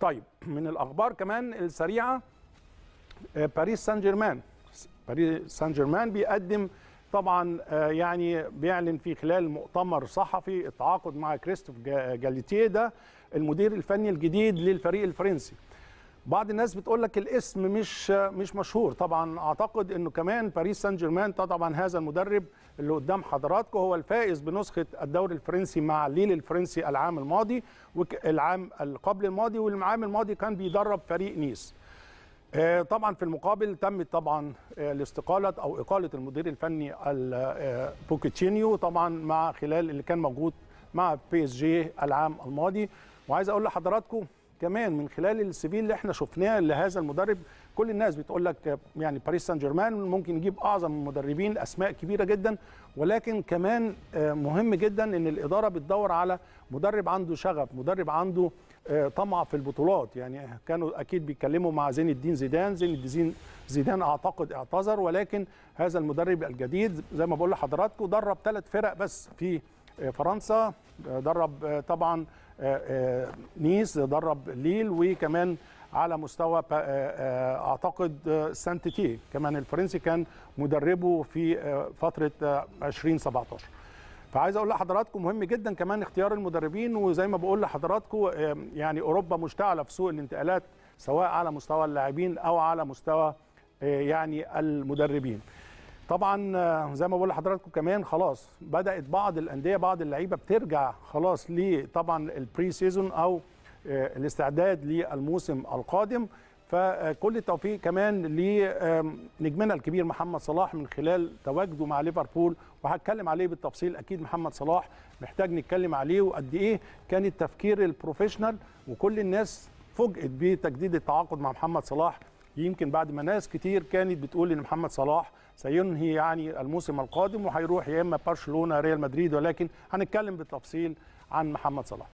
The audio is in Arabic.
طيب من الاخبار كمان السريعه آه، باريس سان جيرمان باريس سان جيرمان بيقدم طبعا آه، يعني بيعلن في خلال مؤتمر صحفي التعاقد مع كريستوف جاليتيه ده المدير الفني الجديد للفريق الفرنسي بعض الناس بتقول لك الاسم مش مش مشهور طبعا اعتقد انه كمان باريس سان جيرمان طبعا هذا المدرب اللي قدام حضراتكم هو الفائز بنسخه الدوري الفرنسي مع ليل الفرنسي العام الماضي والعام قبل الماضي والعام الماضي كان بيدرب فريق نيس آه، طبعا في المقابل تمت طبعا آه، الاستقاله او اقاله المدير الفني آه، بوكيتشينيو طبعا مع خلال اللي كان موجود مع بي اس جي العام الماضي وعايز اقول لحضراتكم كمان من خلال السيفي اللي احنا شفناه لهذا المدرب كل الناس بتقول لك يعني باريس سان جيرمان ممكن يجيب اعظم المدربين اسماء كبيره جدا ولكن كمان آه، مهم جدا ان الاداره بتدور على مدرب عنده شغف مدرب عنده آه، طمع في البطولات يعني كانوا اكيد بيتكلموا مع زين الدين زيدان زين الدين زيدان اعتقد اعتذر ولكن هذا المدرب الجديد زي ما بقول لحضراتكم درب ثلاث فرق بس في فرنسا درب آه، طبعا آه، آه، نيس درب ليل وكمان على مستوى اعتقد سانتيتي كمان الفرنسي كان مدربه في فتره 2017 فعايز اقول لحضراتكم مهم جدا كمان اختيار المدربين وزي ما بقول لحضراتكم يعني اوروبا مشتعله في سوق الانتقالات سواء على مستوى اللاعبين او على مستوى يعني المدربين طبعا آه، زي ما بقول لحضراتكم كمان خلاص بدات بعض الانديه بعض اللعيبه بترجع خلاص ل طبعا البري سيزون او آه، الاستعداد للموسم القادم فكل التوفيق كمان لنجمنا الكبير محمد صلاح من خلال تواجده مع ليفربول وهتكلم عليه بالتفصيل اكيد محمد صلاح محتاج نتكلم عليه وقد ايه كان التفكير البروفيشنال وكل الناس فوجئت بتجديد التعاقد مع محمد صلاح يمكن بعد ما ناس كتير كانت بتقول ان محمد صلاح سينهي يعني الموسم القادم وهيروح يا اما برشلونه ريال مدريد ولكن هنتكلم بالتفصيل عن محمد صلاح